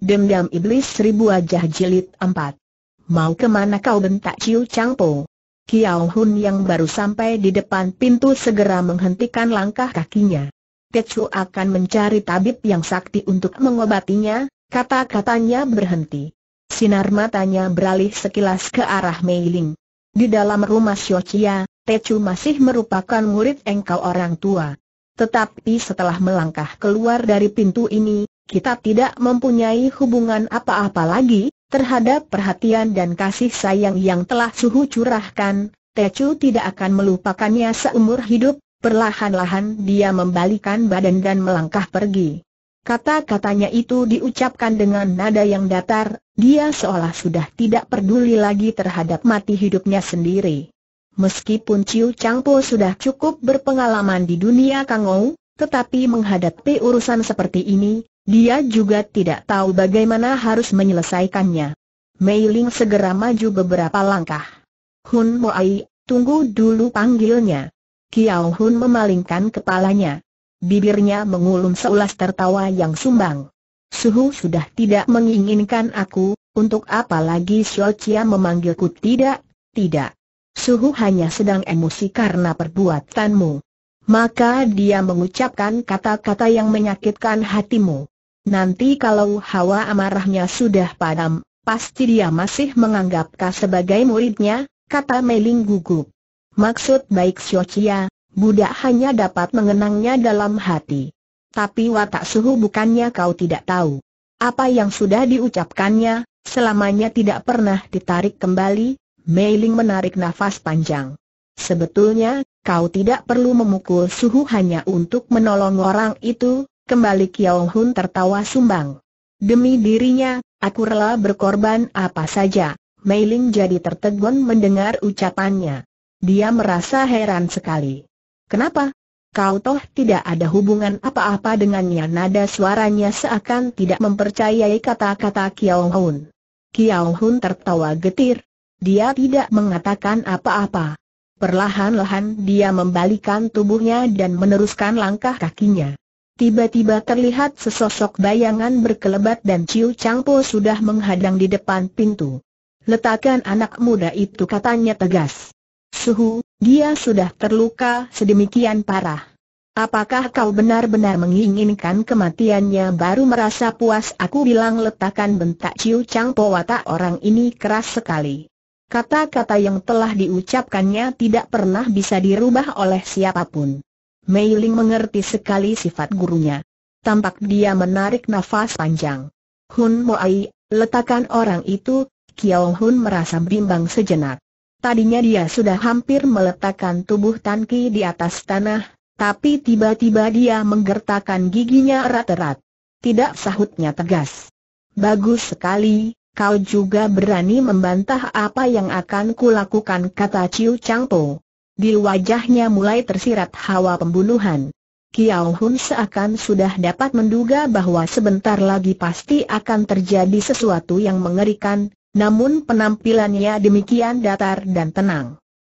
Dendam Iblis Seribu Wajah Jilid 4 Mau kemana kau bentak Ciu Po? Kiao Hun yang baru sampai di depan pintu segera menghentikan langkah kakinya. Tecu akan mencari tabib yang sakti untuk mengobatinya, kata-katanya berhenti. Sinar matanya beralih sekilas ke arah Mei Ling. Di dalam rumah Xiochia, Tecu masih merupakan murid engkau orang tua. Tetapi setelah melangkah keluar dari pintu ini, kita tidak mempunyai hubungan apa-apa lagi, terhadap perhatian dan kasih sayang yang telah Suhu curahkan, Tecu tidak akan melupakannya seumur hidup, perlahan-lahan dia membalikan badan dan melangkah pergi. Kata-katanya itu diucapkan dengan nada yang datar, dia seolah sudah tidak peduli lagi terhadap mati hidupnya sendiri. Meskipun Ciu Changpo sudah cukup berpengalaman di dunia Kangou, tetapi menghadapi urusan seperti ini, dia juga tidak tahu bagaimana harus menyelesaikannya. Mei Ling segera maju beberapa langkah. Hun Moai, tunggu dulu panggilnya. Kiao Hun memalingkan kepalanya. Bibirnya mengulum seulas tertawa yang sumbang. Suhu sudah tidak menginginkan aku, untuk apa lagi Xiao Chia memanggilku tidak, tidak. Suhu hanya sedang emosi karena perbuatanmu maka dia mengucapkan kata-kata yang menyakitkan hatimu. Nanti kalau hawa amarahnya sudah padam, pasti dia masih kau sebagai muridnya, kata Meiling gugup. Maksud baik Xiochia, budak hanya dapat mengenangnya dalam hati. Tapi watak suhu bukannya kau tidak tahu. Apa yang sudah diucapkannya, selamanya tidak pernah ditarik kembali, Meiling menarik nafas panjang. Sebetulnya, kau tidak perlu memukul suhu hanya untuk menolong orang itu, kembali Kiao Hun tertawa sumbang. Demi dirinya, aku rela berkorban apa saja. Meiling jadi tertegun mendengar ucapannya. Dia merasa heran sekali. Kenapa? Kau toh tidak ada hubungan apa-apa dengannya nada suaranya seakan tidak mempercayai kata-kata Kiao Hun. Kiao Hun tertawa getir. Dia tidak mengatakan apa-apa. Perlahan-lahan dia membalikan tubuhnya dan meneruskan langkah kakinya. Tiba-tiba terlihat sesosok bayangan berkelebat dan Ciu Changpo sudah menghadang di depan pintu. Letakkan anak muda itu katanya tegas. Suhu, dia sudah terluka sedemikian parah. Apakah kau benar-benar menginginkan kematiannya baru merasa puas aku bilang letakkan bentak Ciu Changpo watak orang ini keras sekali. Kata-kata yang telah diucapkannya tidak pernah bisa dirubah oleh siapapun. Mei Ling mengerti sekali sifat gurunya. Tampak dia menarik nafas panjang. Hun Moai, letakkan orang itu, Kiao Hun merasa bimbang sejenak. Tadinya dia sudah hampir meletakkan tubuh Tan Ki di atas tanah, tapi tiba-tiba dia menggertakkan giginya erat-erat. Tidak sahutnya tegas. Bagus sekali, Kau juga berani membantah apa yang akan kulakukan kata Ciu Changpo. Di wajahnya mulai tersirat hawa pembunuhan. Kiao Hun seakan sudah dapat menduga bahwa sebentar lagi pasti akan terjadi sesuatu yang mengerikan, namun penampilannya demikian datar dan tenang.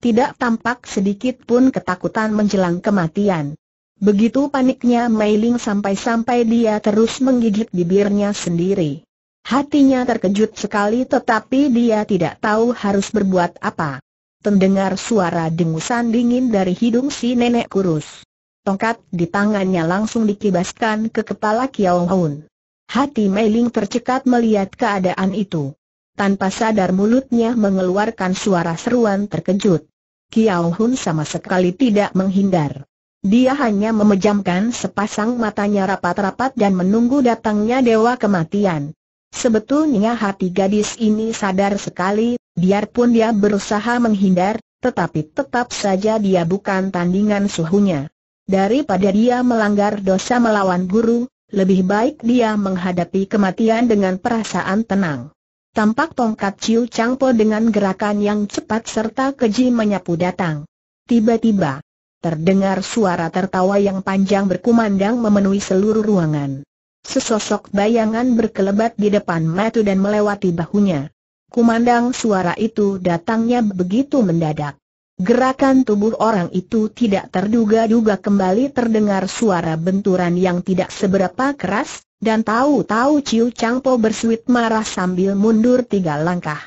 Tidak tampak sedikit pun ketakutan menjelang kematian. Begitu paniknya Mei Ling sampai-sampai dia terus menggigit bibirnya sendiri. Hatinya terkejut sekali tetapi dia tidak tahu harus berbuat apa. Terdengar suara dengusan dingin dari hidung si nenek kurus. Tongkat di tangannya langsung dikibaskan ke kepala Kiao Hun. Hati Meiling tercekat melihat keadaan itu. Tanpa sadar mulutnya mengeluarkan suara seruan terkejut. Kiao Hun sama sekali tidak menghindar. Dia hanya memejamkan sepasang matanya rapat-rapat dan menunggu datangnya dewa kematian. Sebetulnya hati gadis ini sadar sekali, biarpun dia berusaha menghindar, tetapi tetap saja dia bukan tandingan suhunya. Daripada dia melanggar dosa melawan guru, lebih baik dia menghadapi kematian dengan perasaan tenang. Tampak tongkat Ciu Changpo dengan gerakan yang cepat serta keji menyapu datang. Tiba-tiba, terdengar suara tertawa yang panjang berkumandang memenuhi seluruh ruangan. Sesosok bayangan berkelebat di depan Matu dan melewati bahunya. Kumandang suara itu datangnya begitu mendadak. Gerakan tubuh orang itu tidak terduga-duga kembali terdengar suara benturan yang tidak seberapa keras, dan tahu-tahu Ciu Changpo bersuit marah sambil mundur tiga langkah.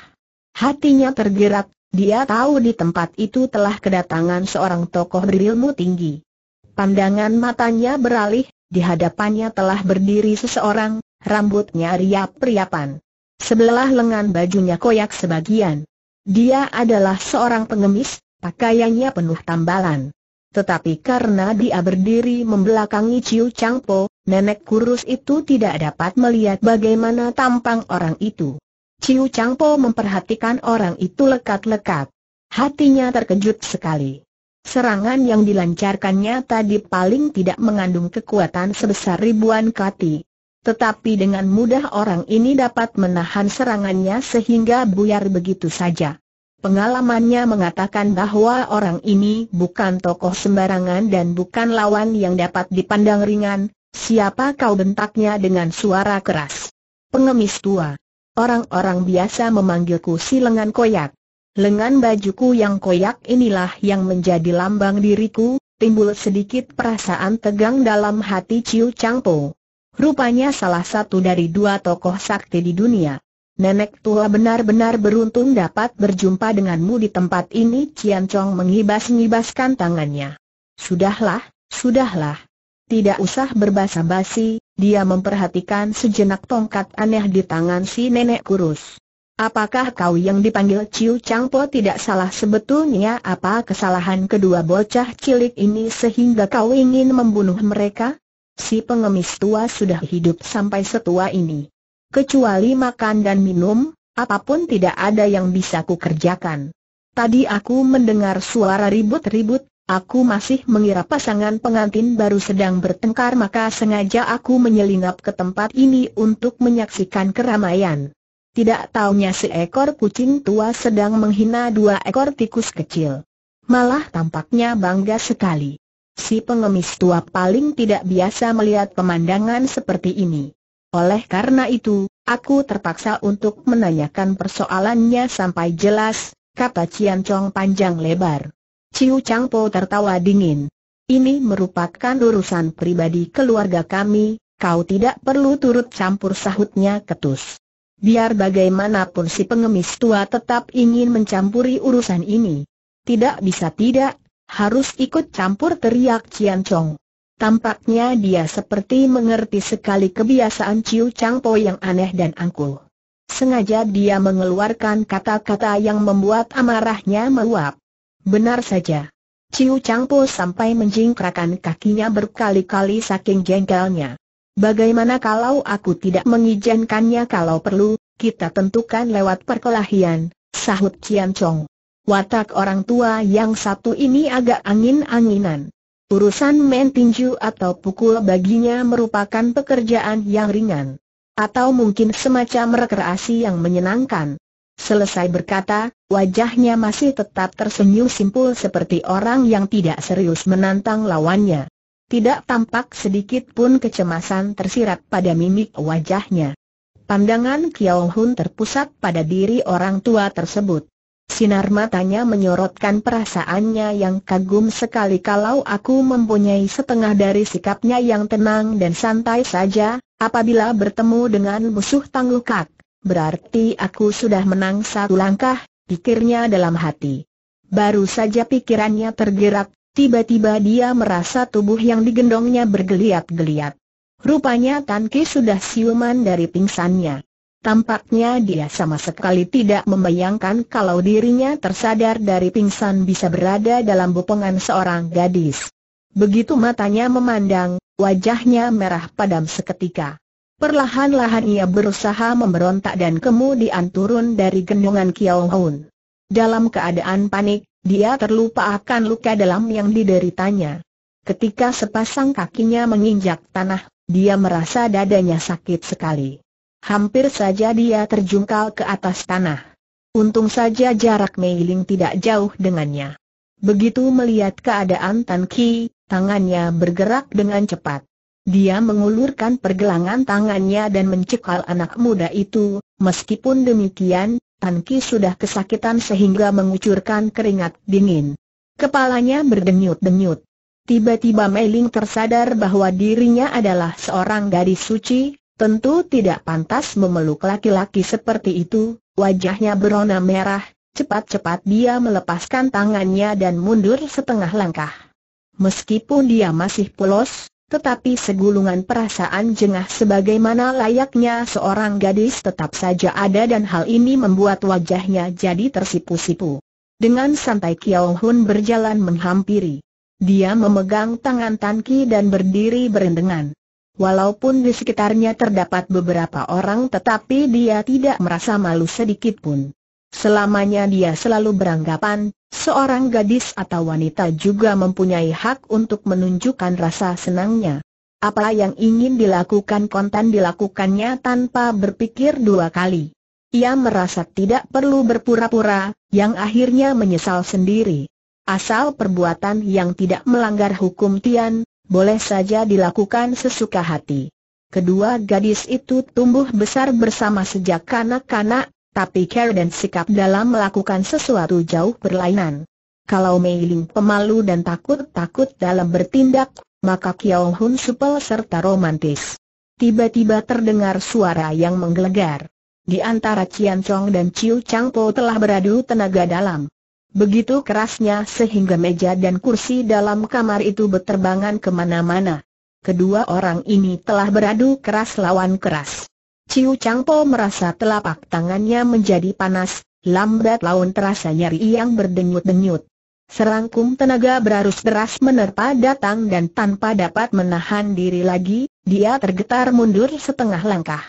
Hatinya tergerak, dia tahu di tempat itu telah kedatangan seorang tokoh berilmu tinggi. Pandangan matanya beralih, di hadapannya telah berdiri seseorang, rambutnya riap-riapan. Sebelah lengan bajunya koyak sebagian. Dia adalah seorang pengemis, pakaiannya penuh tambalan. Tetapi karena dia berdiri membelakangi Ciu Changpo, nenek kurus itu tidak dapat melihat bagaimana tampang orang itu. Ciu Changpo memperhatikan orang itu lekat-lekat. Hatinya terkejut sekali. Serangan yang dilancarkannya tadi paling tidak mengandung kekuatan sebesar ribuan kati. Tetapi dengan mudah orang ini dapat menahan serangannya sehingga buyar begitu saja. Pengalamannya mengatakan bahwa orang ini bukan tokoh sembarangan dan bukan lawan yang dapat dipandang ringan, siapa kau bentaknya dengan suara keras. Pengemis tua. Orang-orang biasa memanggilku si lengan koyak. Lengan bajuku yang koyak inilah yang menjadi lambang diriku, timbul sedikit perasaan tegang dalam hati Ciu Changpo. Rupanya salah satu dari dua tokoh sakti di dunia. Nenek tua benar-benar beruntung dapat berjumpa denganmu di tempat ini Cian Chong mengibas-ngibaskan tangannya. Sudahlah, sudahlah. Tidak usah berbasa-basi, dia memperhatikan sejenak tongkat aneh di tangan si nenek kurus. Apakah kau yang dipanggil Ciu Changpo tidak salah sebetulnya apa kesalahan kedua bocah cilik ini sehingga kau ingin membunuh mereka? Si pengemis tua sudah hidup sampai setua ini. Kecuali makan dan minum, apapun tidak ada yang bisa kukerjakan. Tadi aku mendengar suara ribut-ribut, aku masih mengira pasangan pengantin baru sedang bertengkar maka sengaja aku menyelinap ke tempat ini untuk menyaksikan keramaian tidak taunya seekor kucing tua sedang menghina dua ekor tikus kecil. Malah tampaknya bangga sekali. Si pengemis tua paling tidak biasa melihat pemandangan seperti ini. Oleh karena itu, aku terpaksa untuk menanyakan persoalannya sampai jelas, kata Cian Chong panjang lebar. Ciu Chang Po tertawa dingin. Ini merupakan urusan pribadi keluarga kami, kau tidak perlu turut campur sahutnya ketus. Biar bagaimanapun si pengemis tua tetap ingin mencampuri urusan ini. Tidak bisa tidak, harus ikut campur teriak Cian Chong. Tampaknya dia seperti mengerti sekali kebiasaan Ciu Chang Po yang aneh dan angkuh. Sengaja dia mengeluarkan kata-kata yang membuat amarahnya meluap. Benar saja. Ciu Chang Po sampai menjingkrakan kakinya berkali-kali saking jengkelnya. Bagaimana kalau aku tidak mengizinkannya kalau perlu, kita tentukan lewat perkelahian, sahut Cian Chong. Watak orang tua yang satu ini agak angin-anginan. Urusan main tinju atau pukul baginya merupakan pekerjaan yang ringan. Atau mungkin semacam rekreasi yang menyenangkan. Selesai berkata, wajahnya masih tetap tersenyum simpul seperti orang yang tidak serius menantang lawannya. Tidak tampak sedikit pun kecemasan tersirat pada mimik wajahnya. Pandangan Kiao Hun terpusat pada diri orang tua tersebut. Sinar matanya menyorotkan perasaannya yang kagum sekali kalau aku mempunyai setengah dari sikapnya yang tenang dan santai saja, apabila bertemu dengan musuh tanglukak, berarti aku sudah menang satu langkah, pikirnya dalam hati. Baru saja pikirannya tergerak, Tiba-tiba dia merasa tubuh yang digendongnya bergeliat-geliat. Rupanya Tan Ki sudah siuman dari pingsannya. Tampaknya dia sama sekali tidak membayangkan kalau dirinya tersadar dari pingsan bisa berada dalam bopongan seorang gadis. Begitu matanya memandang, wajahnya merah padam seketika. Perlahan-lahan ia berusaha memberontak dan kemudian turun dari gendongan Kiao Hun. Dalam keadaan panik, dia terlupa akan luka dalam yang dideritanya. Ketika sepasang kakinya menginjak tanah, dia merasa dadanya sakit sekali. Hampir saja dia terjungkal ke atas tanah. Untung saja jarak Mei Ling tidak jauh dengannya. Begitu melihat keadaan Tan Ki, tangannya bergerak dengan cepat. Dia mengulurkan pergelangan tangannya dan mencekal anak muda itu, meskipun demikian, Tan Ki sudah kesakitan sehingga mengucurkan keringat dingin. Kepalanya berdenyut-denyut. Tiba-tiba Ling tersadar bahwa dirinya adalah seorang gadis suci, tentu tidak pantas memeluk laki-laki seperti itu, wajahnya berona merah, cepat-cepat dia melepaskan tangannya dan mundur setengah langkah. Meskipun dia masih polos, tetapi segulungan perasaan jengah sebagaimana layaknya seorang gadis tetap saja ada dan hal ini membuat wajahnya jadi tersipu-sipu. Dengan santai Kiao Hun berjalan menghampiri. Dia memegang tangan Tan Ki dan berdiri berendengan. Walaupun di sekitarnya terdapat beberapa orang tetapi dia tidak merasa malu sedikit pun. Selamanya dia selalu beranggapan, seorang gadis atau wanita juga mempunyai hak untuk menunjukkan rasa senangnya. Apa yang ingin dilakukan konten dilakukannya tanpa berpikir dua kali. Ia merasa tidak perlu berpura-pura, yang akhirnya menyesal sendiri. Asal perbuatan yang tidak melanggar hukum Tian, boleh saja dilakukan sesuka hati. Kedua gadis itu tumbuh besar bersama sejak kanak-kanak, tapi care dan sikap dalam melakukan sesuatu jauh berlainan. Kalau Mei Ling pemalu dan takut-takut dalam bertindak, maka Kiao Hun supel serta romantis. Tiba-tiba terdengar suara yang menggelegar. Di antara Cian Chong dan Chiu Chang Po telah beradu tenaga dalam. Begitu kerasnya sehingga meja dan kursi dalam kamar itu berterbangan kemana-mana. Kedua orang ini telah beradu keras lawan keras. Ciu Changpo merasa telapak tangannya menjadi panas, lambat laun terasa nyeri yang berdenyut-denyut. Serangkum tenaga berarus deras menerpa datang dan tanpa dapat menahan diri lagi, dia tergetar mundur setengah langkah.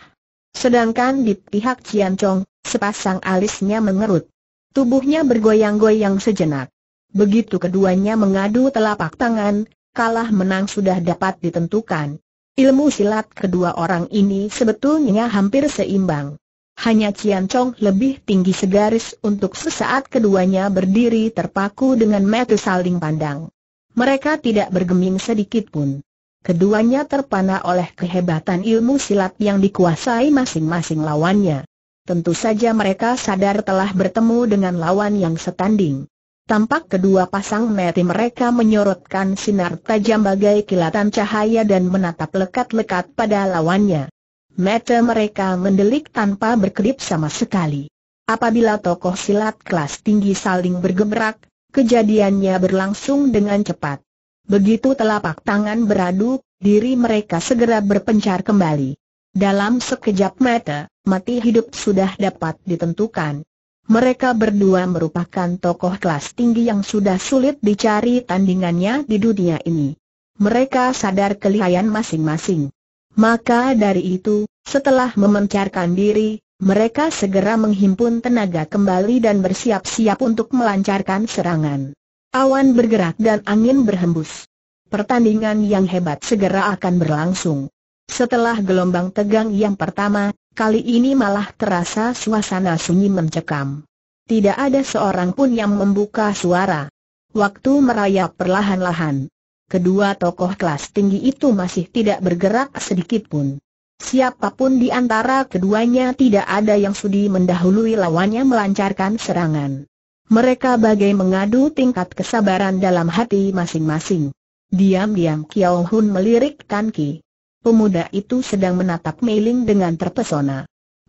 Sedangkan di pihak Cian Chong, sepasang alisnya mengerut. Tubuhnya bergoyang-goyang sejenak. Begitu keduanya mengadu telapak tangan, kalah menang sudah dapat ditentukan. Ilmu silat kedua orang ini sebetulnya hampir seimbang. Hanya Cian Chong lebih tinggi segaris untuk sesaat keduanya berdiri terpaku dengan mata saling pandang. Mereka tidak bergeming sedikit pun. Keduanya terpana oleh kehebatan ilmu silat yang dikuasai masing-masing lawannya. Tentu saja mereka sadar telah bertemu dengan lawan yang setanding. Tampak kedua pasang mata mereka menyorotkan sinar tajam bagai kilatan cahaya dan menatap lekat-lekat pada lawannya. Mata mereka mendelik tanpa berkedip sama sekali. Apabila tokoh silat kelas tinggi saling bergebrak, kejadiannya berlangsung dengan cepat. Begitu telapak tangan beradu, diri mereka segera berpencar kembali. Dalam sekejap mata, mati hidup sudah dapat ditentukan. Mereka berdua merupakan tokoh kelas tinggi yang sudah sulit dicari tandingannya di dunia ini. Mereka sadar kelihayan masing-masing. Maka dari itu, setelah memencarkan diri, mereka segera menghimpun tenaga kembali dan bersiap-siap untuk melancarkan serangan. Awan bergerak dan angin berhembus. Pertandingan yang hebat segera akan berlangsung. Setelah gelombang tegang yang pertama, Kali ini malah terasa suasana sunyi mencekam. Tidak ada seorang pun yang membuka suara. Waktu merayap perlahan-lahan. Kedua tokoh kelas tinggi itu masih tidak bergerak sedikit pun. Siapapun di antara keduanya tidak ada yang sudi mendahului lawannya melancarkan serangan. Mereka bagai mengadu tingkat kesabaran dalam hati masing-masing. Diam-diam Kiao Hun melirik Tan Ki pemuda itu sedang menatap Meiling dengan terpesona.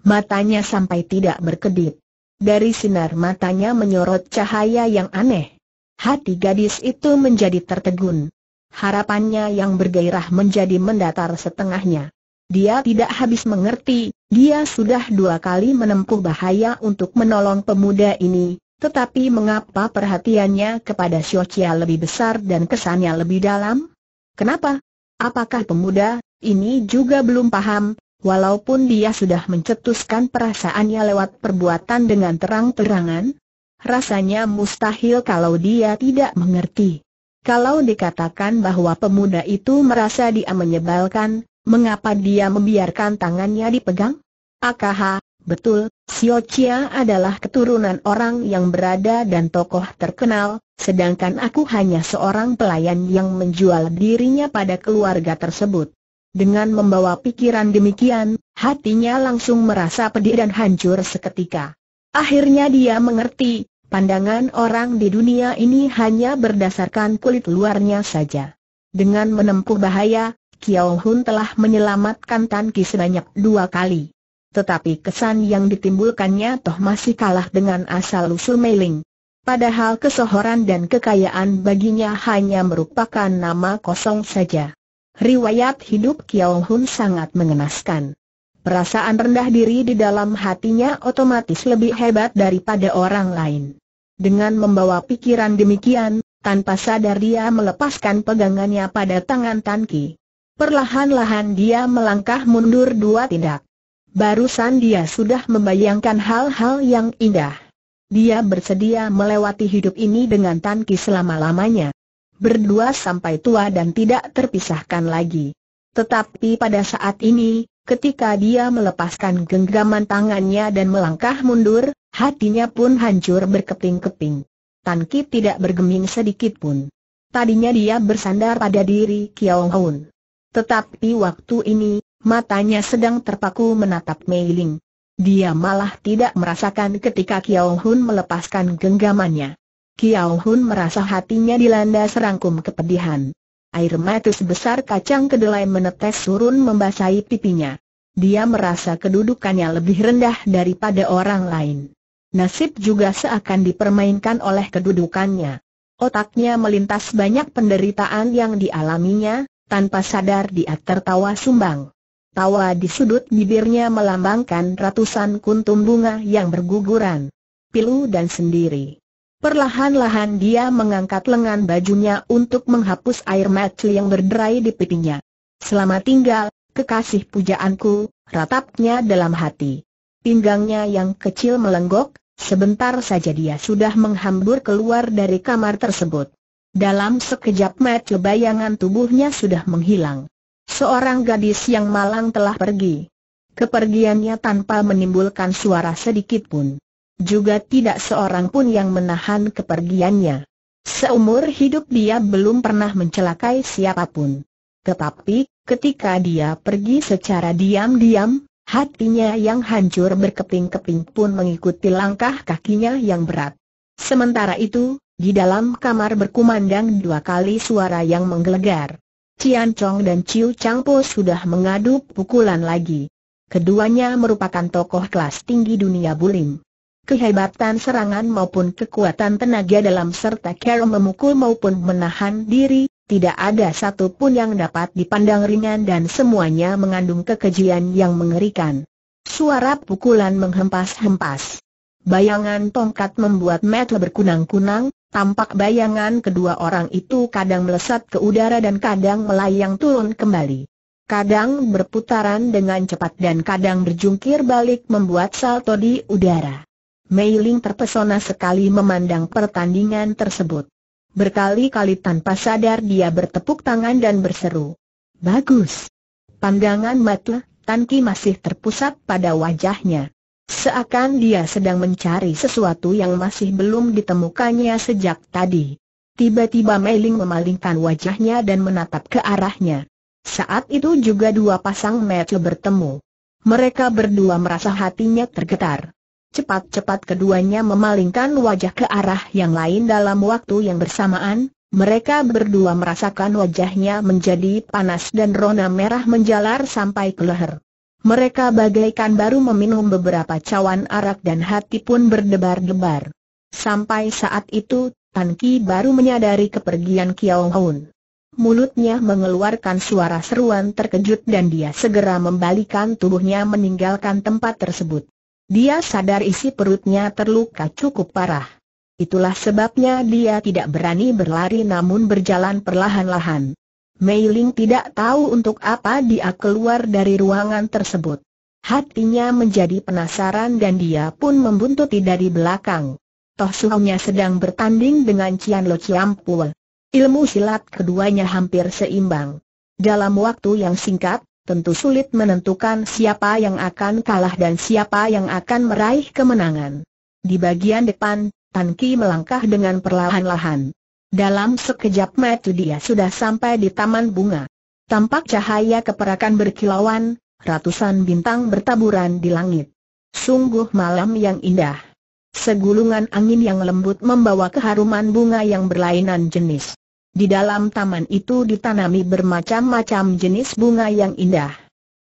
Matanya sampai tidak berkedip. Dari sinar matanya menyorot cahaya yang aneh. Hati gadis itu menjadi tertegun. Harapannya yang bergairah menjadi mendatar setengahnya. Dia tidak habis mengerti, dia sudah dua kali menempuh bahaya untuk menolong pemuda ini, tetapi mengapa perhatiannya kepada Xiochia lebih besar dan kesannya lebih dalam? Kenapa? Apakah pemuda ini juga belum paham, walaupun dia sudah mencetuskan perasaannya lewat perbuatan dengan terang-terangan. Rasanya mustahil kalau dia tidak mengerti. Kalau dikatakan bahwa pemuda itu merasa dia menyebalkan, mengapa dia membiarkan tangannya dipegang? Akaha, betul, Sio adalah keturunan orang yang berada dan tokoh terkenal, sedangkan aku hanya seorang pelayan yang menjual dirinya pada keluarga tersebut. Dengan membawa pikiran demikian, hatinya langsung merasa pedih dan hancur seketika. Akhirnya dia mengerti, pandangan orang di dunia ini hanya berdasarkan kulit luarnya saja. Dengan menempuh bahaya, Kiao Hun telah menyelamatkan Tan Ki sebanyak dua kali. Tetapi kesan yang ditimbulkannya toh masih kalah dengan asal-usul Mei Padahal kesohoran dan kekayaan baginya hanya merupakan nama kosong saja. Riwayat hidup Kiao Hun sangat mengenaskan. Perasaan rendah diri di dalam hatinya otomatis lebih hebat daripada orang lain. Dengan membawa pikiran demikian, tanpa sadar dia melepaskan pegangannya pada tangan Tan Ki. Perlahan-lahan dia melangkah mundur dua tindak. Barusan dia sudah membayangkan hal-hal yang indah. Dia bersedia melewati hidup ini dengan Tan Ki selama-lamanya berdua sampai tua dan tidak terpisahkan lagi. Tetapi pada saat ini, ketika dia melepaskan genggaman tangannya dan melangkah mundur, hatinya pun hancur berkeping-keping. Tan Ki tidak bergeming sedikit pun. Tadinya dia bersandar pada diri Kiao Hun. Tetapi waktu ini, matanya sedang terpaku menatap Mei Ling. Dia malah tidak merasakan ketika Kiao Hun melepaskan genggamannya. Kiao Hun merasa hatinya dilanda serangkum kepedihan. Air mata sebesar kacang kedelai menetes surun membasahi pipinya. Dia merasa kedudukannya lebih rendah daripada orang lain. Nasib juga seakan dipermainkan oleh kedudukannya. Otaknya melintas banyak penderitaan yang dialaminya, tanpa sadar dia tertawa sumbang. Tawa di sudut bibirnya melambangkan ratusan kuntum bunga yang berguguran. Pilu dan sendiri. Perlahan-lahan dia mengangkat lengan bajunya untuk menghapus air mata yang berderai di pipinya. Selama tinggal, kekasih pujaanku, ratapnya dalam hati. Pinggangnya yang kecil melenggok, sebentar saja dia sudah menghambur keluar dari kamar tersebut. Dalam sekejap mata bayangan tubuhnya sudah menghilang. Seorang gadis yang malang telah pergi. Kepergiannya tanpa menimbulkan suara sedikit pun juga tidak seorang pun yang menahan kepergiannya. Seumur hidup dia belum pernah mencelakai siapapun. Tetapi, ketika dia pergi secara diam-diam, hatinya yang hancur berkeping-keping pun mengikuti langkah kakinya yang berat. Sementara itu, di dalam kamar berkumandang dua kali suara yang menggelegar. Cian Chong dan Chiu Chang Po sudah mengadu pukulan lagi. Keduanya merupakan tokoh kelas tinggi dunia bulim kehebatan serangan maupun kekuatan tenaga dalam serta cara memukul maupun menahan diri, tidak ada satu pun yang dapat dipandang ringan dan semuanya mengandung kekejian yang mengerikan. Suara pukulan menghempas-hempas. Bayangan tongkat membuat mata berkunang-kunang, tampak bayangan kedua orang itu kadang melesat ke udara dan kadang melayang turun kembali. Kadang berputaran dengan cepat dan kadang berjungkir balik membuat salto di udara. Mei Ling terpesona sekali memandang pertandingan tersebut. Berkali-kali tanpa sadar dia bertepuk tangan dan berseru. Bagus. Pandangan mata, Tanki masih terpusat pada wajahnya. Seakan dia sedang mencari sesuatu yang masih belum ditemukannya sejak tadi. Tiba-tiba Mei Ling memalingkan wajahnya dan menatap ke arahnya. Saat itu juga dua pasang mata bertemu. Mereka berdua merasa hatinya tergetar. Cepat-cepat keduanya memalingkan wajah ke arah yang lain dalam waktu yang bersamaan, mereka berdua merasakan wajahnya menjadi panas dan rona merah menjalar sampai ke leher. Mereka bagaikan baru meminum beberapa cawan arak dan hati pun berdebar-debar. Sampai saat itu, Tan Ki baru menyadari kepergian Kiao Hun. Mulutnya mengeluarkan suara seruan terkejut dan dia segera membalikan tubuhnya meninggalkan tempat tersebut. Dia sadar isi perutnya terluka cukup parah. Itulah sebabnya dia tidak berani berlari namun berjalan perlahan-lahan. Mei Ling tidak tahu untuk apa dia keluar dari ruangan tersebut. Hatinya menjadi penasaran dan dia pun membuntuti dari belakang. Toh suhunya sedang bertanding dengan Cian Lo Chiam Pul. Ilmu silat keduanya hampir seimbang. Dalam waktu yang singkat, tentu sulit menentukan siapa yang akan kalah dan siapa yang akan meraih kemenangan. Di bagian depan, Tan Ki melangkah dengan perlahan-lahan. Dalam sekejap mata dia sudah sampai di taman bunga. Tampak cahaya keperakan berkilauan, ratusan bintang bertaburan di langit. Sungguh malam yang indah. Segulungan angin yang lembut membawa keharuman bunga yang berlainan jenis. Di dalam taman itu ditanami bermacam-macam jenis bunga yang indah.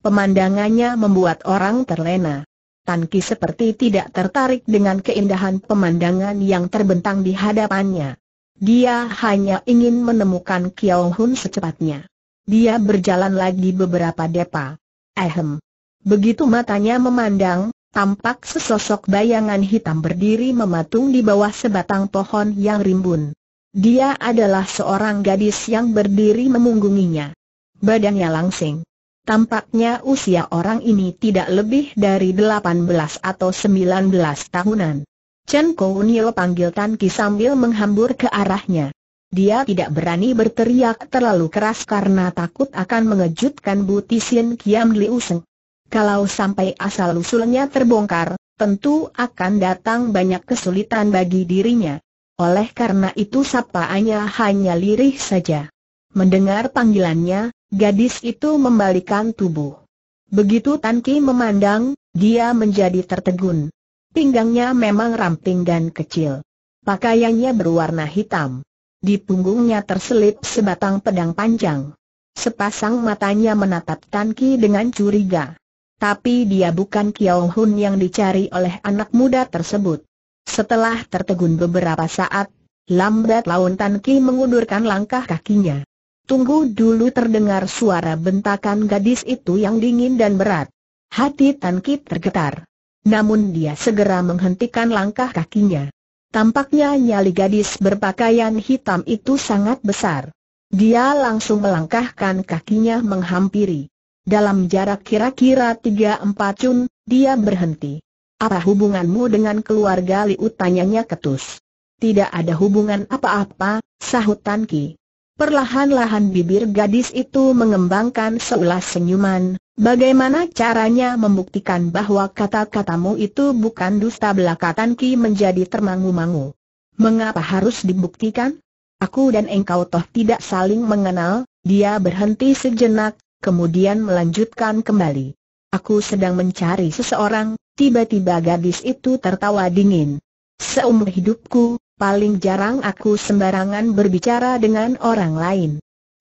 Pemandangannya membuat orang terlena. Tan seperti tidak tertarik dengan keindahan pemandangan yang terbentang di hadapannya. Dia hanya ingin menemukan Kiao Hun secepatnya. Dia berjalan lagi beberapa depa. Ehem. Begitu matanya memandang, tampak sesosok bayangan hitam berdiri mematung di bawah sebatang pohon yang rimbun. Dia adalah seorang gadis yang berdiri memunggunginya. Badannya langsing. Tampaknya usia orang ini tidak lebih dari 18 atau 19 tahunan. Chen Kounio panggil Tan Ki sambil menghambur ke arahnya. Dia tidak berani berteriak terlalu keras karena takut akan mengejutkan Butisin Kiam Liu Seng. Kalau sampai asal-usulnya terbongkar, tentu akan datang banyak kesulitan bagi dirinya. Oleh karena itu sapaannya hanya lirih saja. Mendengar panggilannya, gadis itu membalikan tubuh. Begitu Tan Ki memandang, dia menjadi tertegun. Pinggangnya memang ramping dan kecil. Pakaiannya berwarna hitam. Di punggungnya terselip sebatang pedang panjang. Sepasang matanya menatap Tan Ki dengan curiga. Tapi dia bukan Kiao Hun yang dicari oleh anak muda tersebut. Setelah tertegun beberapa saat, lambat laun Tan Ki mengundurkan langkah kakinya. Tunggu dulu terdengar suara bentakan gadis itu yang dingin dan berat. Hati Tan Ki tergetar. Namun dia segera menghentikan langkah kakinya. Tampaknya nyali gadis berpakaian hitam itu sangat besar. Dia langsung melangkahkan kakinya menghampiri. Dalam jarak kira-kira 3-4 cun, dia berhenti. Apa hubunganmu dengan keluarga Liu? Tanyanya ketus. Tidak ada hubungan apa-apa, sahut Tan Ki. Perlahan-lahan bibir gadis itu mengembangkan seulas senyuman, bagaimana caranya membuktikan bahwa kata-katamu itu bukan dusta belaka Tan Ki menjadi termangu-mangu. Mengapa harus dibuktikan? Aku dan engkau toh tidak saling mengenal, dia berhenti sejenak, kemudian melanjutkan kembali. Aku sedang mencari seseorang, tiba-tiba gadis itu tertawa dingin. Seumur hidupku, paling jarang aku sembarangan berbicara dengan orang lain.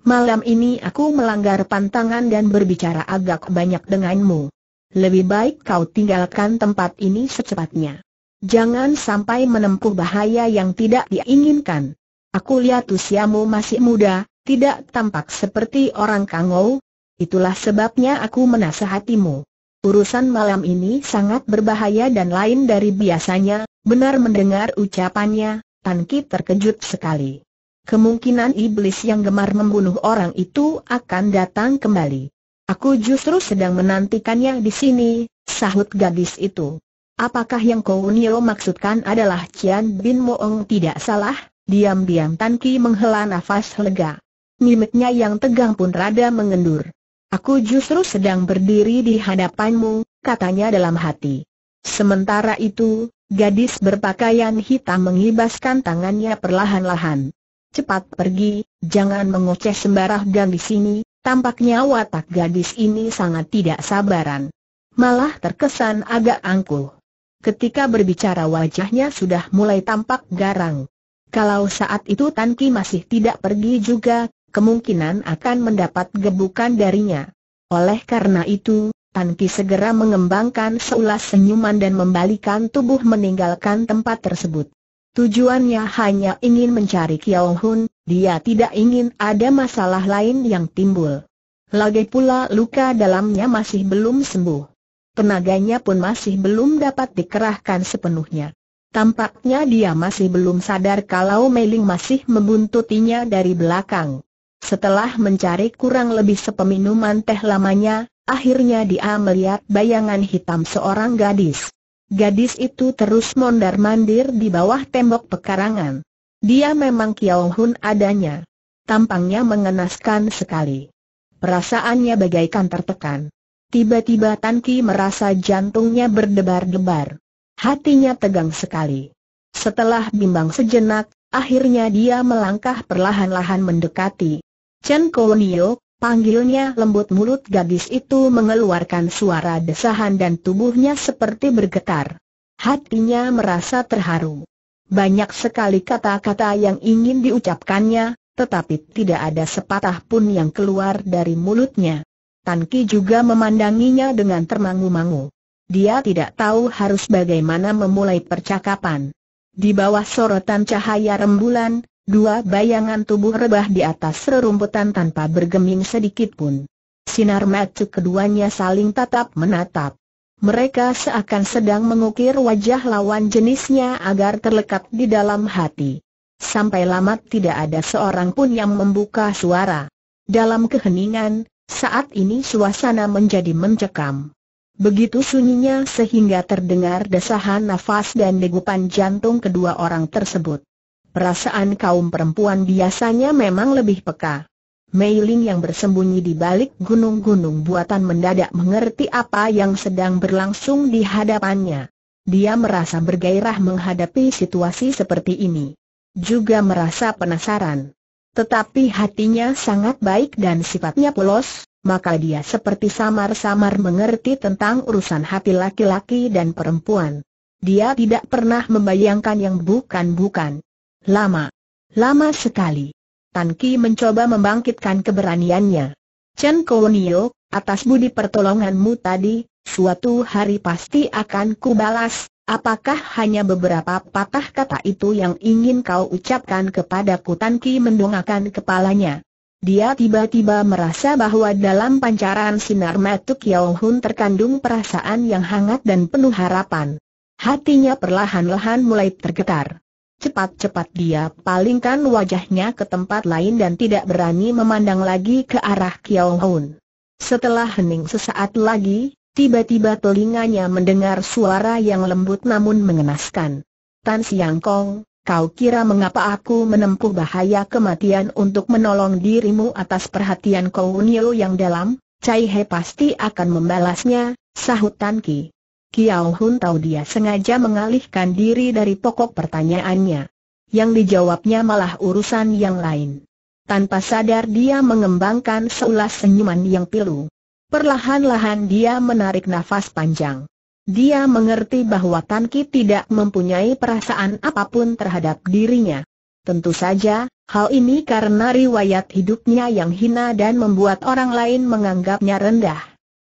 Malam ini aku melanggar pantangan dan berbicara agak banyak denganmu. Lebih baik kau tinggalkan tempat ini secepatnya. Jangan sampai menempuh bahaya yang tidak diinginkan. Aku lihat usiamu masih muda, tidak tampak seperti orang kango itulah sebabnya aku menasehatimu. Urusan malam ini sangat berbahaya dan lain dari biasanya, benar mendengar ucapannya, Tan Ki terkejut sekali. Kemungkinan iblis yang gemar membunuh orang itu akan datang kembali. Aku justru sedang menantikannya di sini, sahut gadis itu. Apakah yang Kau Nio maksudkan adalah Cian Bin Moong tidak salah? Diam-diam Tan Ki menghela nafas lega. Mimiknya yang tegang pun rada mengendur. Aku justru sedang berdiri di hadapanmu, katanya dalam hati. Sementara itu, gadis berpakaian hitam mengibaskan tangannya perlahan-lahan. Cepat pergi, jangan mengoceh sembarangan di sini, tampaknya watak gadis ini sangat tidak sabaran. Malah terkesan agak angkuh. Ketika berbicara wajahnya sudah mulai tampak garang. Kalau saat itu Tanki masih tidak pergi juga, kemungkinan akan mendapat gebukan darinya. Oleh karena itu, Tan Ki segera mengembangkan seulas senyuman dan membalikan tubuh meninggalkan tempat tersebut. Tujuannya hanya ingin mencari Kiao Hun, dia tidak ingin ada masalah lain yang timbul. Lagi pula luka dalamnya masih belum sembuh. Tenaganya pun masih belum dapat dikerahkan sepenuhnya. Tampaknya dia masih belum sadar kalau Meiling masih membuntutinya dari belakang. Setelah mencari kurang lebih sepeminuman teh lamanya, akhirnya dia melihat bayangan hitam seorang gadis. Gadis itu terus mondar-mandir di bawah tembok pekarangan. Dia memang Kiao adanya. Tampangnya mengenaskan sekali. Perasaannya bagaikan tertekan. Tiba-tiba Tan Ki merasa jantungnya berdebar-debar. Hatinya tegang sekali. Setelah bimbang sejenak, akhirnya dia melangkah perlahan-lahan mendekati. Chen Kounio, panggilnya lembut mulut gadis itu mengeluarkan suara desahan dan tubuhnya seperti bergetar. Hatinya merasa terharu. Banyak sekali kata-kata yang ingin diucapkannya, tetapi tidak ada sepatah pun yang keluar dari mulutnya. Tan Ki juga memandanginya dengan termangu-mangu. Dia tidak tahu harus bagaimana memulai percakapan. Di bawah sorotan cahaya rembulan, Dua bayangan tubuh rebah di atas rerumputan tanpa bergeming sedikit pun. Sinar mata keduanya saling tatap menatap. Mereka seakan sedang mengukir wajah lawan jenisnya agar terlekat di dalam hati. Sampai lama tidak ada seorang pun yang membuka suara. Dalam keheningan, saat ini suasana menjadi mencekam. Begitu sunyinya sehingga terdengar desahan nafas dan degupan jantung kedua orang tersebut. Perasaan kaum perempuan biasanya memang lebih peka. Mei Ling yang bersembunyi di balik gunung-gunung buatan mendadak mengerti apa yang sedang berlangsung di hadapannya. Dia merasa bergairah menghadapi situasi seperti ini. Juga merasa penasaran. Tetapi hatinya sangat baik dan sifatnya polos, maka dia seperti samar-samar mengerti tentang urusan hati laki-laki dan perempuan. Dia tidak pernah membayangkan yang bukan-bukan. Lama. Lama sekali. Tan Ki mencoba membangkitkan keberaniannya. Chen Kounio, atas budi pertolonganmu tadi, suatu hari pasti akan kubalas, apakah hanya beberapa patah kata itu yang ingin kau ucapkan kepadaku Tan Ki mendongakkan kepalanya. Dia tiba-tiba merasa bahwa dalam pancaran sinar matuk Yao Hun terkandung perasaan yang hangat dan penuh harapan. Hatinya perlahan-lahan mulai tergetar. Cepat-cepat dia palingkan wajahnya ke tempat lain dan tidak berani memandang lagi ke arah Kiao Hun. Setelah hening sesaat lagi, tiba-tiba telinganya mendengar suara yang lembut namun mengenaskan. Tan Siang Kong, kau kira mengapa aku menempuh bahaya kematian untuk menolong dirimu atas perhatian Kau Nyo yang dalam? Cai He pasti akan membalasnya, sahut Tan Ki. Kiao Hun tahu dia sengaja mengalihkan diri dari pokok pertanyaannya. Yang dijawabnya malah urusan yang lain. Tanpa sadar dia mengembangkan seulas senyuman yang pilu. Perlahan-lahan dia menarik nafas panjang. Dia mengerti bahwa Tan Ki tidak mempunyai perasaan apapun terhadap dirinya. Tentu saja, hal ini karena riwayat hidupnya yang hina dan membuat orang lain menganggapnya rendah.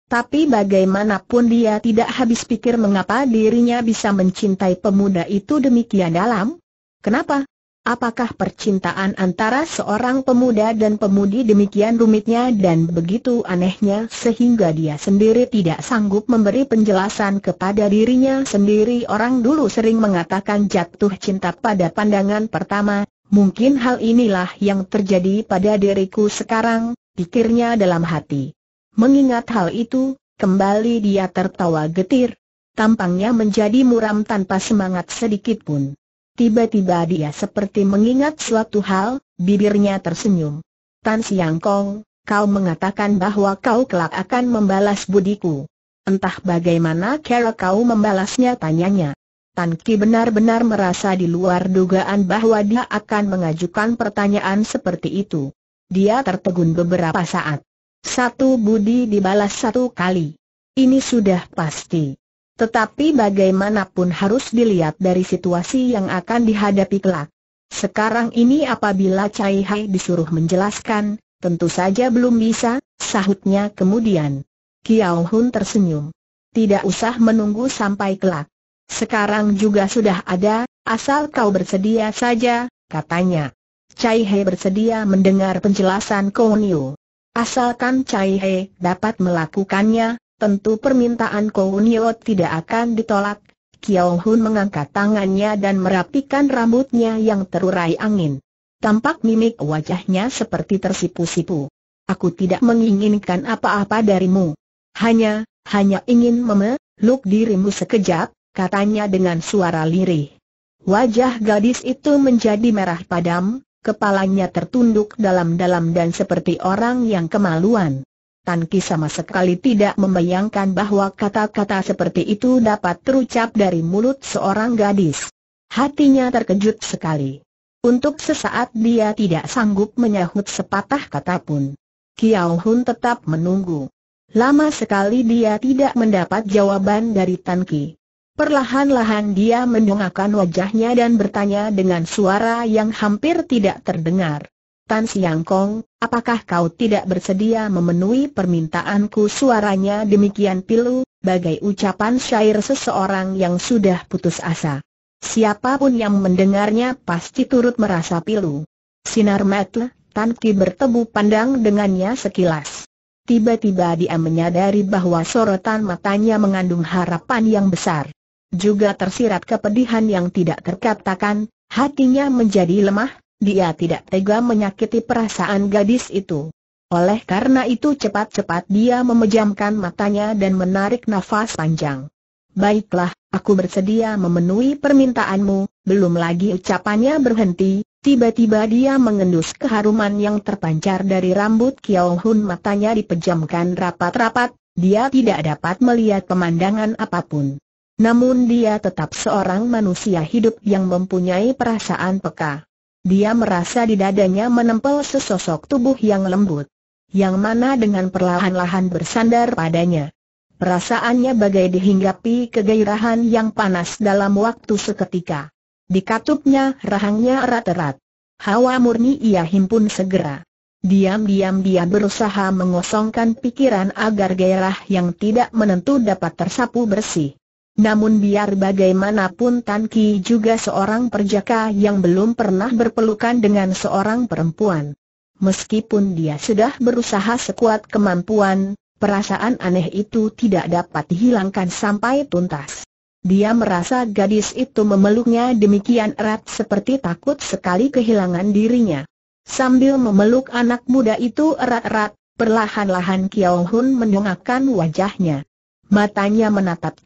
Tapi bagaimanapun dia tidak habis pikir mengapa dirinya bisa mencintai pemuda itu demikian dalam. Kenapa? Apakah percintaan antara seorang pemuda dan pemudi demikian rumitnya dan begitu anehnya sehingga dia sendiri tidak sanggup memberi penjelasan kepada dirinya sendiri orang dulu sering mengatakan jatuh cinta pada pandangan pertama, mungkin hal inilah yang terjadi pada diriku sekarang, pikirnya dalam hati. Mengingat hal itu, kembali dia tertawa getir. Tampangnya menjadi muram tanpa semangat sedikit pun. Tiba-tiba dia seperti mengingat suatu hal, bibirnya tersenyum. Tan Siang Kong, kau mengatakan bahwa kau kelak akan membalas budiku. Entah bagaimana cara kau membalasnya tanyanya. Tan Ki benar-benar merasa di luar dugaan bahwa dia akan mengajukan pertanyaan seperti itu. Dia tertegun beberapa saat. Satu budi dibalas satu kali. Ini sudah pasti. Tetapi bagaimanapun harus dilihat dari situasi yang akan dihadapi kelak. Sekarang ini apabila Cai Hai disuruh menjelaskan, tentu saja belum bisa, sahutnya kemudian. Kiao Hun tersenyum. Tidak usah menunggu sampai kelak. Sekarang juga sudah ada, asal kau bersedia saja, katanya. Cai Hai bersedia mendengar penjelasan Niu. Asalkan Cai He dapat melakukannya, tentu permintaan Kou Nio tidak akan ditolak. Kiao Hun mengangkat tangannya dan merapikan rambutnya yang terurai angin. Tampak mimik wajahnya seperti tersipu-sipu. Aku tidak menginginkan apa-apa darimu. Hanya, hanya ingin memeluk dirimu sekejap, katanya dengan suara lirih. Wajah gadis itu menjadi merah padam, kepalanya tertunduk dalam-dalam dan seperti orang yang kemaluan. Tan Ki sama sekali tidak membayangkan bahwa kata-kata seperti itu dapat terucap dari mulut seorang gadis. Hatinya terkejut sekali. Untuk sesaat dia tidak sanggup menyahut sepatah kata pun. Kiao Hun tetap menunggu. Lama sekali dia tidak mendapat jawaban dari Tan Ki. Perlahan-lahan dia mendongakkan wajahnya dan bertanya dengan suara yang hampir tidak terdengar. Tan Siang Kong, apakah kau tidak bersedia memenuhi permintaanku suaranya demikian pilu, bagai ucapan syair seseorang yang sudah putus asa. Siapapun yang mendengarnya pasti turut merasa pilu. Sinar metle, Tan Ki bertemu pandang dengannya sekilas. Tiba-tiba dia menyadari bahwa sorotan matanya mengandung harapan yang besar. Juga tersirat kepedihan yang tidak terkatakan, hatinya menjadi lemah, dia tidak tega menyakiti perasaan gadis itu. Oleh karena itu cepat-cepat dia memejamkan matanya dan menarik nafas panjang. Baiklah, aku bersedia memenuhi permintaanmu, belum lagi ucapannya berhenti, Tiba-tiba dia mengendus keharuman yang terpancar dari rambut Kiao Hun matanya dipejamkan rapat-rapat, dia tidak dapat melihat pemandangan apapun. Namun dia tetap seorang manusia hidup yang mempunyai perasaan peka. Dia merasa di dadanya menempel sesosok tubuh yang lembut. Yang mana dengan perlahan-lahan bersandar padanya. Perasaannya bagai dihinggapi kegairahan yang panas dalam waktu seketika. Dikatupnya rahangnya erat-erat. Hawa murni ia himpun segera. Diam-diam dia berusaha mengosongkan pikiran agar gairah yang tidak menentu dapat tersapu bersih. Namun biar bagaimanapun Tan Ki juga seorang perjaka yang belum pernah berpelukan dengan seorang perempuan. Meskipun dia sudah berusaha sekuat kemampuan, perasaan aneh itu tidak dapat dihilangkan sampai tuntas. Dia merasa gadis itu memeluknya demikian erat seperti takut sekali kehilangan dirinya. Sambil memeluk anak muda itu erat-erat, perlahan-lahan Kiao Hun mendongakkan wajahnya. Matanya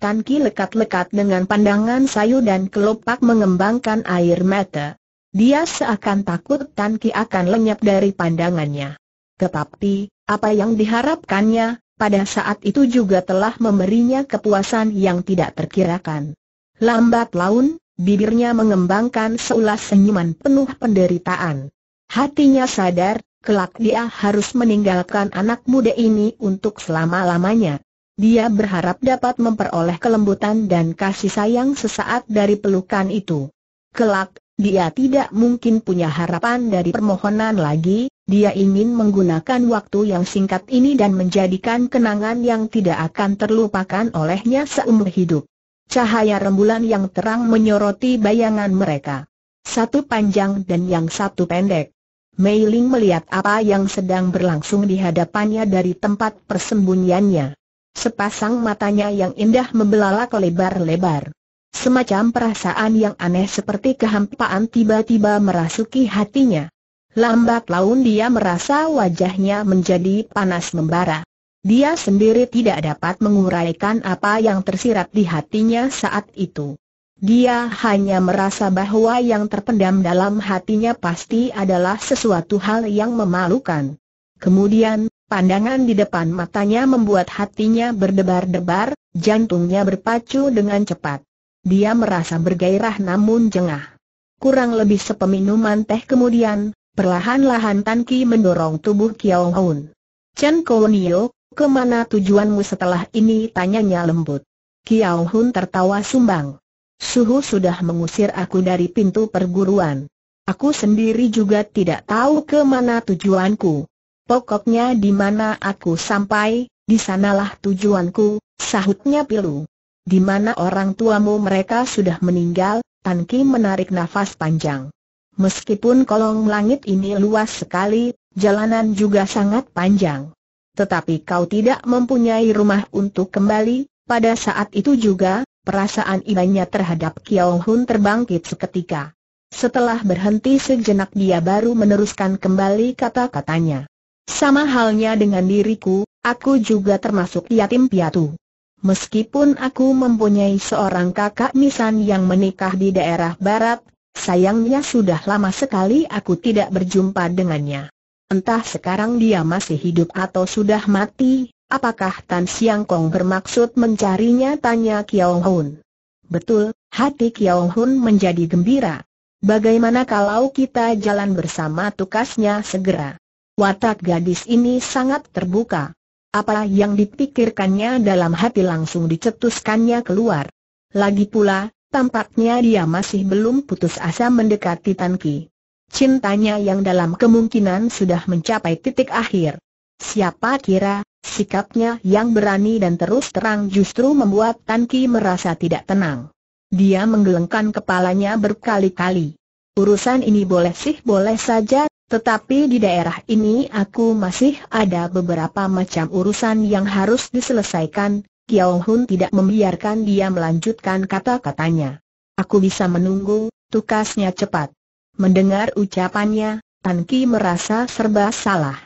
Tan Ki lekat-lekat dengan pandangan sayu dan kelopak mengembangkan air mata. Dia seakan takut Tan Ki akan lenyap dari pandangannya. Tetapi, apa yang diharapkannya, pada saat itu juga telah memberinya kepuasan yang tidak terkirakan. Lambat laun, bibirnya mengembangkan seulas senyuman penuh penderitaan. Hatinya sadar, kelak dia harus meninggalkan anak muda ini untuk selama-lamanya dia berharap dapat memperoleh kelembutan dan kasih sayang sesaat dari pelukan itu. Kelak, dia tidak mungkin punya harapan dari permohonan lagi, dia ingin menggunakan waktu yang singkat ini dan menjadikan kenangan yang tidak akan terlupakan olehnya seumur hidup. Cahaya rembulan yang terang menyoroti bayangan mereka. Satu panjang dan yang satu pendek. Mei Ling melihat apa yang sedang berlangsung di hadapannya dari tempat persembunyiannya. Sepasang matanya yang indah membelalak lebar-lebar. Semacam perasaan yang aneh seperti kehampaan tiba-tiba merasuki hatinya. Lambat laun dia merasa wajahnya menjadi panas membara. Dia sendiri tidak dapat menguraikan apa yang tersirat di hatinya saat itu. Dia hanya merasa bahwa yang terpendam dalam hatinya pasti adalah sesuatu hal yang memalukan. Kemudian, Pandangan di depan matanya membuat hatinya berdebar-debar, jantungnya berpacu dengan cepat. Dia merasa bergairah namun jengah. Kurang lebih sepeminuman teh kemudian, perlahan-lahan Tan Ki mendorong tubuh Kiao Hun. Chen Kounio, kemana tujuanmu setelah ini? Tanyanya lembut. Kiao Hun tertawa sumbang. Suhu sudah mengusir aku dari pintu perguruan. Aku sendiri juga tidak tahu kemana tujuanku pokoknya di mana aku sampai, di sanalah tujuanku, sahutnya pilu. Di mana orang tuamu mereka sudah meninggal, Tan Ki menarik nafas panjang. Meskipun kolong langit ini luas sekali, jalanan juga sangat panjang. Tetapi kau tidak mempunyai rumah untuk kembali, pada saat itu juga, perasaan ibanya terhadap Kiao Hun terbangkit seketika. Setelah berhenti sejenak dia baru meneruskan kembali kata-katanya. Sama halnya dengan diriku, aku juga termasuk yatim piatu. Meskipun aku mempunyai seorang kakak misan yang menikah di daerah barat, sayangnya sudah lama sekali aku tidak berjumpa dengannya. Entah sekarang dia masih hidup atau sudah mati, apakah Tan Siang Kong bermaksud mencarinya tanya Kiao Hun. Betul, hati Kiao Hun menjadi gembira. Bagaimana kalau kita jalan bersama tukasnya segera? Watak gadis ini sangat terbuka. Apa yang dipikirkannya dalam hati langsung dicetuskannya keluar. Lagi pula, tampaknya dia masih belum putus asa mendekati Tan Ki. Cintanya yang dalam kemungkinan sudah mencapai titik akhir. Siapa kira, sikapnya yang berani dan terus terang justru membuat Tan Ki merasa tidak tenang. Dia menggelengkan kepalanya berkali-kali. Urusan ini boleh sih boleh saja tetapi di daerah ini aku masih ada beberapa macam urusan yang harus diselesaikan. Kiao Hun tidak membiarkan dia melanjutkan kata-katanya. Aku bisa menunggu, tukasnya cepat. Mendengar ucapannya, Tan Ki merasa serba salah.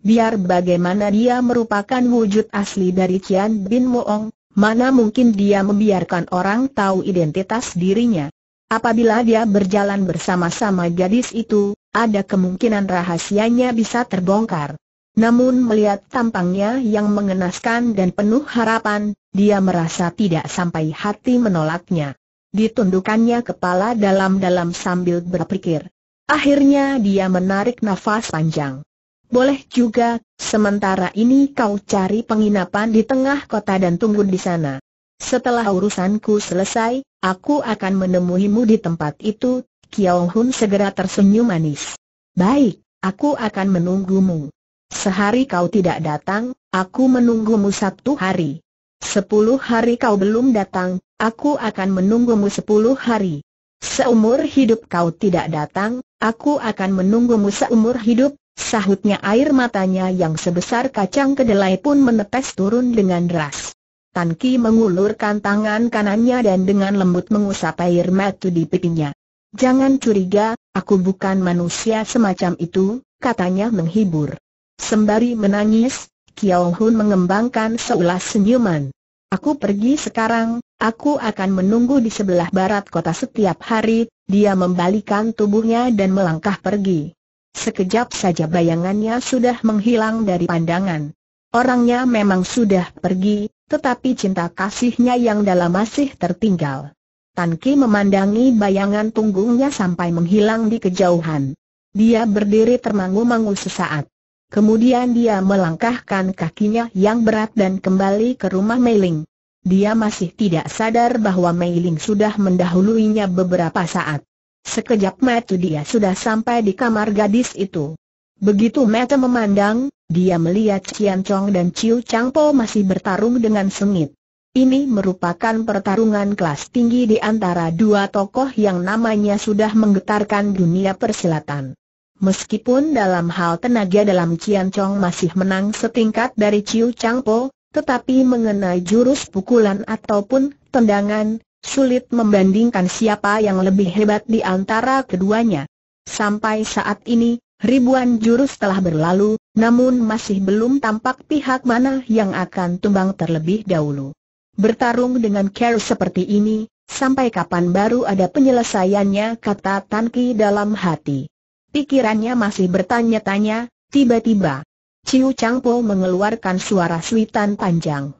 Biar bagaimana dia merupakan wujud asli dari Cian Bin Moong, mana mungkin dia membiarkan orang tahu identitas dirinya. Apabila dia berjalan bersama-sama gadis itu, ada kemungkinan rahasianya bisa terbongkar. Namun melihat tampangnya yang mengenaskan dan penuh harapan, dia merasa tidak sampai hati menolaknya. Ditundukannya kepala dalam-dalam sambil berpikir. Akhirnya dia menarik nafas panjang. Boleh juga, sementara ini kau cari penginapan di tengah kota dan tunggu di sana. Setelah urusanku selesai, aku akan menemuimu di tempat itu, Kiao Hun segera tersenyum manis. Baik, aku akan menunggumu. Sehari kau tidak datang, aku menunggumu satu hari. Sepuluh hari kau belum datang, aku akan menunggumu sepuluh hari. Seumur hidup kau tidak datang, aku akan menunggumu seumur hidup, sahutnya air matanya yang sebesar kacang kedelai pun menetes turun dengan deras. Tan Ki mengulurkan tangan kanannya dan dengan lembut mengusap air mata di pipinya. Jangan curiga, aku bukan manusia semacam itu, katanya menghibur. Sembari menangis, Kiao Hun mengembangkan seulas senyuman. Aku pergi sekarang, aku akan menunggu di sebelah barat kota setiap hari, dia membalikan tubuhnya dan melangkah pergi. Sekejap saja bayangannya sudah menghilang dari pandangan. Orangnya memang sudah pergi, tetapi cinta kasihnya yang dalam masih tertinggal. Tan Ki memandangi bayangan punggungnya sampai menghilang di kejauhan. Dia berdiri termangu-mangu sesaat. Kemudian dia melangkahkan kakinya yang berat dan kembali ke rumah Meiling. Dia masih tidak sadar bahwa Meiling sudah mendahuluinya beberapa saat. Sekejap mata dia sudah sampai di kamar gadis itu. Begitu mata memandang, dia melihat Cian Chong dan Ciu Chang masih bertarung dengan sengit. Ini merupakan pertarungan kelas tinggi di antara dua tokoh yang namanya sudah menggetarkan dunia persilatan. Meskipun dalam hal tenaga dalam Cian Chong masih menang setingkat dari Ciu Chang Po, tetapi mengenai jurus pukulan ataupun tendangan, sulit membandingkan siapa yang lebih hebat di antara keduanya. Sampai saat ini, ribuan jurus telah berlalu, namun masih belum tampak pihak mana yang akan tumbang terlebih dahulu. Bertarung dengan care seperti ini, sampai kapan baru ada penyelesaiannya kata Tan Ki dalam hati. Pikirannya masih bertanya-tanya, tiba-tiba. Ciu Po mengeluarkan suara suitan panjang.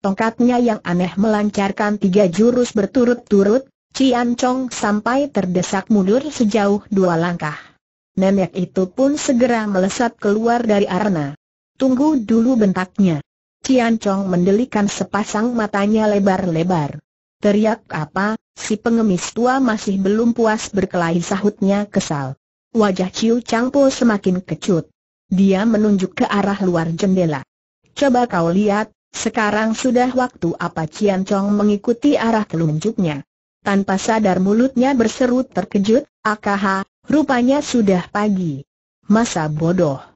Tongkatnya yang aneh melancarkan tiga jurus berturut-turut, Cian Chong sampai terdesak mundur sejauh dua langkah. Nenek itu pun segera melesat keluar dari arena. Tunggu dulu bentaknya. Tian Chong mendelikan sepasang matanya lebar-lebar. Teriak apa, si pengemis tua masih belum puas berkelahi sahutnya kesal. Wajah Ciu Po semakin kecut. Dia menunjuk ke arah luar jendela. Coba kau lihat, sekarang sudah waktu apa Cian Chong mengikuti arah telunjuknya. Tanpa sadar mulutnya berseru terkejut, akaha, rupanya sudah pagi. Masa bodoh.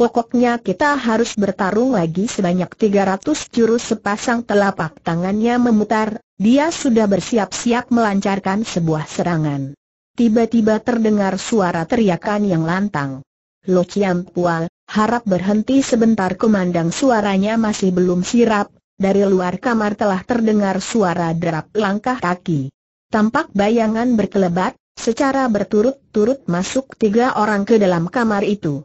Pokoknya kita harus bertarung lagi sebanyak 300 jurus sepasang telapak tangannya memutar, dia sudah bersiap-siap melancarkan sebuah serangan. Tiba-tiba terdengar suara teriakan yang lantang. Lo Chiam Pual, harap berhenti sebentar kumandang suaranya masih belum sirap, dari luar kamar telah terdengar suara derap langkah kaki. Tampak bayangan berkelebat, secara berturut-turut masuk tiga orang ke dalam kamar itu.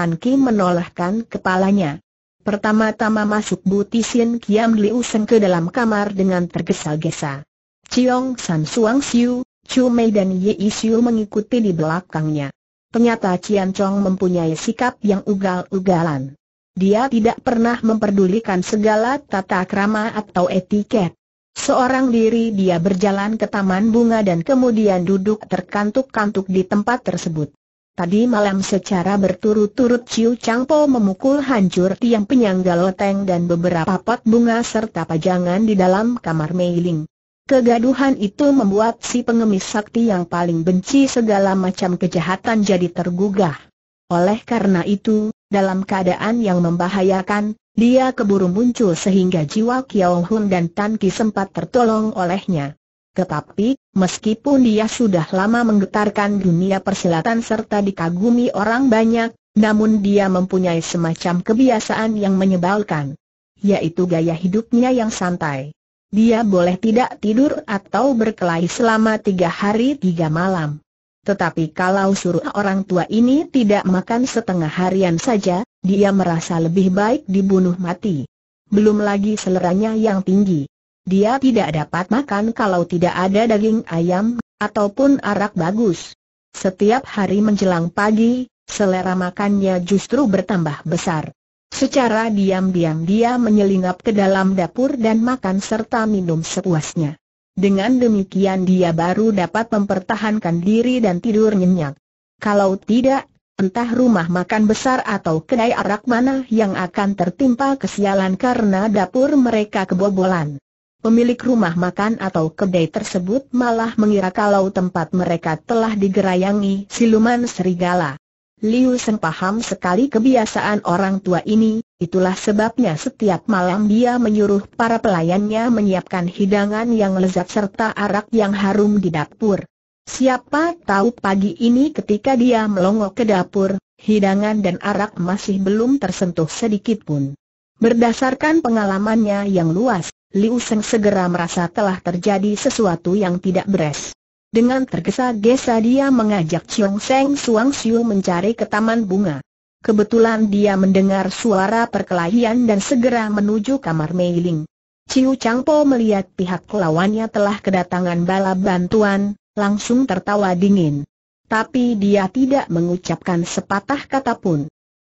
Tan Ki menolakkan kepalanya. Pertama-tama masuk Butisin Kiam Liu Seng ke dalam kamar dengan tergesa-gesa. Chiong San Suang Siu, Chu Mei dan Ye Siu mengikuti di belakangnya. Ternyata Cian Chong mempunyai sikap yang ugal-ugalan. Dia tidak pernah memperdulikan segala tata krama atau etiket. Seorang diri dia berjalan ke taman bunga dan kemudian duduk terkantuk-kantuk di tempat tersebut. Tadi malam secara berturut-turut Ciu Changpo memukul hancur tiang penyangga loteng dan beberapa pot bunga serta pajangan di dalam kamar Meiling. Kegaduhan itu membuat si pengemis sakti yang paling benci segala macam kejahatan jadi tergugah. Oleh karena itu, dalam keadaan yang membahayakan, dia keburu muncul sehingga jiwa Kiao Hun dan Tan Ki sempat tertolong olehnya. Tetapi, meskipun dia sudah lama menggetarkan dunia persilatan serta dikagumi orang banyak, namun dia mempunyai semacam kebiasaan yang menyebalkan. Yaitu gaya hidupnya yang santai. Dia boleh tidak tidur atau berkelahi selama tiga hari tiga malam. Tetapi kalau suruh orang tua ini tidak makan setengah harian saja, dia merasa lebih baik dibunuh mati. Belum lagi seleranya yang tinggi. Dia tidak dapat makan kalau tidak ada daging ayam, ataupun arak bagus. Setiap hari menjelang pagi, selera makannya justru bertambah besar. Secara diam-diam dia menyelinap ke dalam dapur dan makan serta minum sepuasnya. Dengan demikian dia baru dapat mempertahankan diri dan tidur nyenyak. Kalau tidak, entah rumah makan besar atau kedai arak mana yang akan tertimpa kesialan karena dapur mereka kebobolan. Pemilik rumah makan atau kedai tersebut malah mengira kalau tempat mereka telah digerayangi siluman serigala. Liu Seng paham sekali kebiasaan orang tua ini, itulah sebabnya setiap malam dia menyuruh para pelayannya menyiapkan hidangan yang lezat serta arak yang harum di dapur. Siapa tahu pagi ini ketika dia melongo ke dapur, hidangan dan arak masih belum tersentuh sedikit pun. Berdasarkan pengalamannya yang luas, Liu Seng segera merasa telah terjadi sesuatu yang tidak beres. Dengan tergesa-gesa dia mengajak Chiong Seng Suang Siu mencari ke taman bunga. Kebetulan dia mendengar suara perkelahian dan segera menuju kamar Mei Ling. Ciu Changpo melihat pihak lawannya telah kedatangan bala bantuan, langsung tertawa dingin. Tapi dia tidak mengucapkan sepatah kata pun.